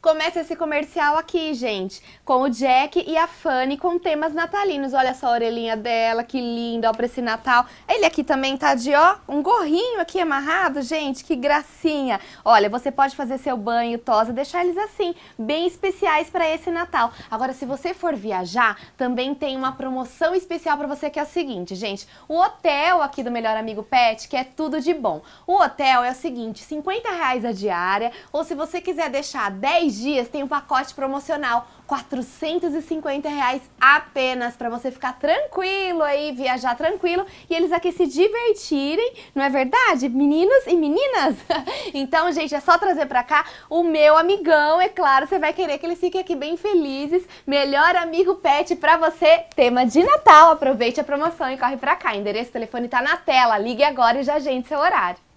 Começa esse comercial aqui, gente, com o Jack e a Fanny com temas natalinos. Olha só a orelhinha dela, que linda, ó, pra esse Natal. Ele aqui também tá de, ó, um gorrinho aqui amarrado, gente, que gracinha. Olha, você pode fazer seu banho, tosa, deixar eles assim, bem especiais para esse Natal. Agora, se você for viajar, também tem uma promoção especial para você que é o seguinte, gente. O hotel aqui do Melhor Amigo Pet, que é tudo de bom. O hotel é o seguinte, 50 reais a diária, ou se você quiser deixar 10 dias tem um pacote promocional, 450 reais apenas para você ficar tranquilo aí, viajar tranquilo e eles aqui se divertirem, não é verdade? Meninos e meninas? então, gente, é só trazer para cá o meu amigão, é claro, você vai querer que eles fiquem aqui bem felizes. Melhor amigo pet para você, tema de Natal. Aproveite a promoção e corre para cá. endereço, telefone tá na tela. Ligue agora e já agende seu horário.